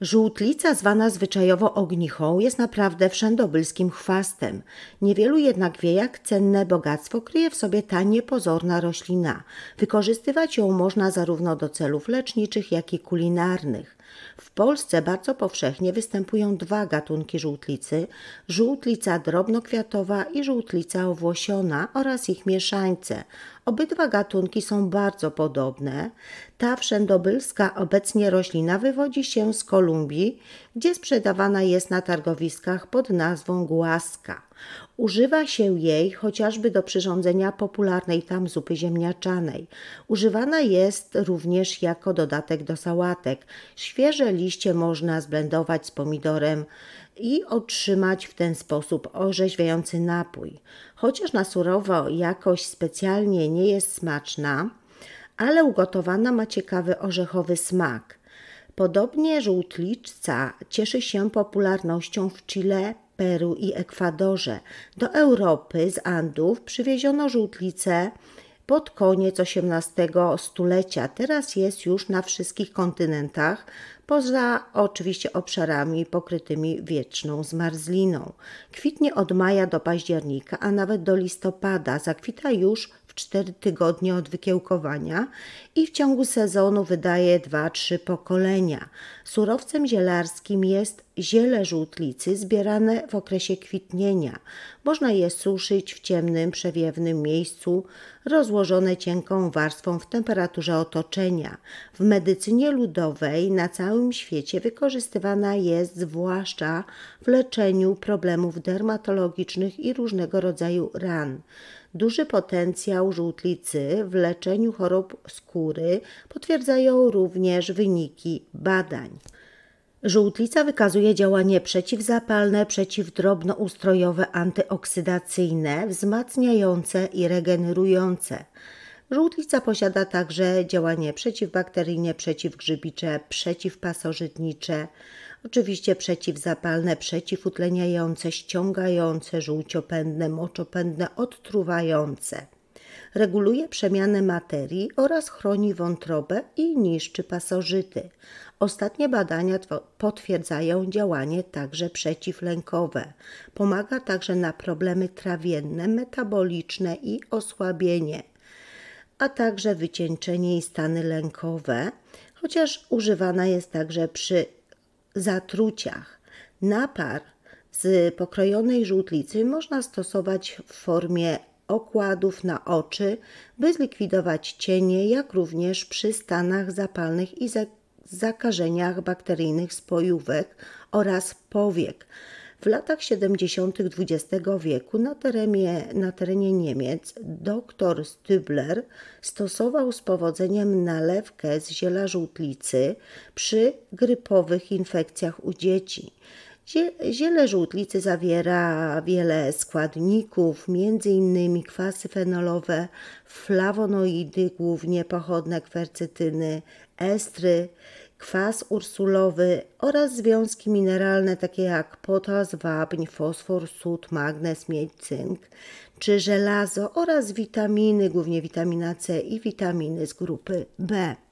Żółtlica zwana zwyczajowo ognichą jest naprawdę wszędobylskim chwastem. Niewielu jednak wie, jak cenne bogactwo kryje w sobie ta niepozorna roślina. Wykorzystywać ją można zarówno do celów leczniczych, jak i kulinarnych. W Polsce bardzo powszechnie występują dwa gatunki żółtlicy: żółtlica drobnokwiatowa i żółtlica owłosiona oraz ich mieszańce. Obydwa gatunki są bardzo podobne. Ta wszędobylska obecnie roślina wywodzi się z Kolumbii, gdzie sprzedawana jest na targowiskach pod nazwą głaska. Używa się jej chociażby do przyrządzenia popularnej tam zupy ziemniaczanej. Używana jest również jako dodatek do sałatek. Świeże liście można zblendować z pomidorem i otrzymać w ten sposób orzeźwiający napój. Chociaż na surowo jakoś specjalnie nie jest smaczna, ale ugotowana ma ciekawy orzechowy smak. Podobnie żółtliczca cieszy się popularnością w Chile, Peru i Ekwadorze. Do Europy z Andów przywieziono żółtlicę pod koniec XVIII stulecia. Teraz jest już na wszystkich kontynentach, poza oczywiście obszarami pokrytymi wieczną zmarzliną. Kwitnie od maja do października, a nawet do listopada. Zakwita już w 4 tygodnie od wykiełkowania i w ciągu sezonu wydaje 2-3 pokolenia. Surowcem zielarskim jest Ziele żółtlicy zbierane w okresie kwitnienia można je suszyć w ciemnym, przewiewnym miejscu, rozłożone cienką warstwą w temperaturze otoczenia. W medycynie ludowej na całym świecie wykorzystywana jest zwłaszcza w leczeniu problemów dermatologicznych i różnego rodzaju ran. Duży potencjał żółtlicy w leczeniu chorób skóry potwierdzają również wyniki badań. Żółtlica wykazuje działanie przeciwzapalne, przeciwdrobnoustrojowe, antyoksydacyjne, wzmacniające i regenerujące. Żółtlica posiada także działanie przeciwbakteryjne, przeciwgrzybicze, przeciwpasożytnicze, oczywiście przeciwzapalne, przeciwutleniające, ściągające, żółciopędne, moczopędne, odtruwające reguluje przemianę materii oraz chroni wątrobę i niszczy pasożyty. Ostatnie badania potwierdzają działanie także przeciwlękowe. Pomaga także na problemy trawienne, metaboliczne i osłabienie, a także wycieńczenie i stany lękowe, chociaż używana jest także przy zatruciach. Napar z pokrojonej żółtlicy można stosować w formie okładów na oczy, by zlikwidować cienie, jak również przy stanach zapalnych i zakażeniach bakteryjnych spojówek oraz powiek. W latach 70. XX wieku na terenie, na terenie Niemiec dr Stübler stosował z powodzeniem nalewkę z ziela żółtlicy przy grypowych infekcjach u dzieci. Ziele żółtlicy zawiera wiele składników, m.in. kwasy fenolowe, flawonoidy, głównie pochodne kwercetyny, estry, kwas ursulowy oraz związki mineralne takie jak potas, wapń, fosfor, sód, magnez, miedź, cynk czy żelazo oraz witaminy, głównie witamina C i witaminy z grupy B.